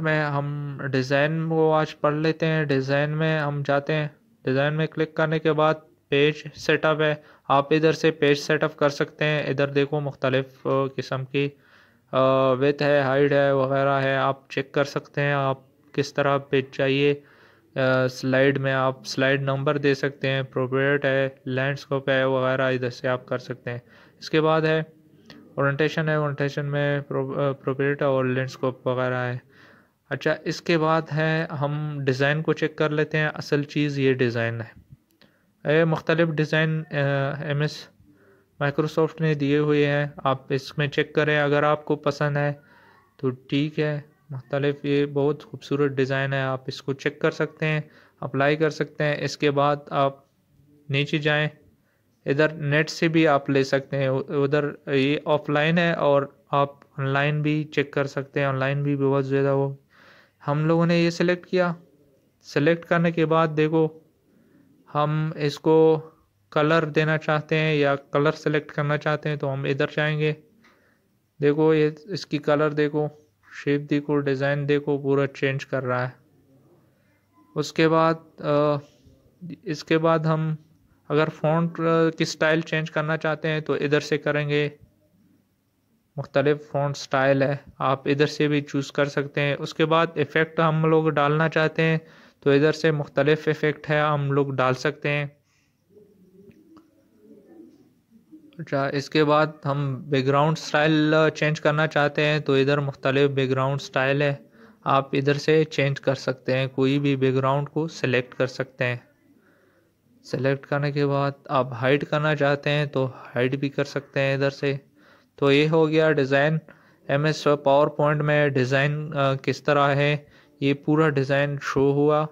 में हम डिज़ाइन को आज पढ़ लेते हैं डिज़ाइन में हम जाते हैं डिज़ाइन में क्लिक करने के बाद पेज सेटअप है आप इधर से पेज सेटअप कर सकते हैं इधर देखो मुख्तलिफ़ किस्म की वेथ है हाइट है वगैरह है आप चेक कर सकते हैं आप किस तरह पेज चाहिए स्लाइड में आप स्लाइड नंबर दे सकते हैं प्रोप्रेट है लैंडस्कोप है वगैरह इधर से आप कर सकते हैं इसके बाद है ओरेंटेशन है ओरेंटेशन में प्रोप्रेट और लैंडस्कोप वगैरह है अच्छा इसके बाद है हम डिज़ाइन को चेक कर लेते हैं असल चीज़ ये डिज़ाइन है मुख्तलिफ़ डिज़ाइन एम एस माइक्रोसॉफ्ट ने दिए हुए हैं आप इसमें चेक करें अगर आपको पसंद है तो ठीक है मुख्तलिफ ये बहुत खूबसूरत डिज़ाइन है आप इसको चेक कर सकते हैं अप्लाई कर सकते हैं इसके बाद आप नीचे जाएं इधर नेट से भी आप ले सकते हैं उधर ये ऑफलाइन है और आप ऑनलाइन भी चेक कर सकते हैं ऑनलाइन भी बहुत ज़्यादा वो हम लोगों ने ये सिलेक्ट किया सेलेक्ट करने के बाद देखो हम इसको कलर देना चाहते हैं या कलर सेलेक्ट करना चाहते हैं तो हम इधर जाएंगे देखो ये इसकी कलर देखो शेप देखो डिज़ाइन देखो पूरा चेंज कर रहा है उसके बाद इसके बाद हम अगर फ़ॉन्ट की स्टाइल चेंज करना चाहते हैं तो इधर से करेंगे मुख्तलिफ फ़ॉन्ट स्टाइल है आप इधर से भी चूज़ कर सकते हैं उसके बाद इफ़ेक्ट हम लोग डालना चाहते हैं तो इधर से मुख्तलिफ इफ़ेक्ट है हम लोग डाल सकते हैं अच्छा इसके बाद हम बैकग्राउंड स्टाइल चेंज करना चाहते हैं तो इधर मुख्तलिफ बैकग्राउंड स्टाइल है आप इधर से चेंज कर सकते हैं कोई भी बैकग्राउंड को सिलेक्ट कर सकते हैं सेलेक्ट करने के बाद आप हाइड करना चाहते हैं तो हाइड भी कर सकते हैं इधर से तो ये हो गया design M S power point में डिज़ाइन किस तरह है ये पूरा डिज़ाइन शो हुआ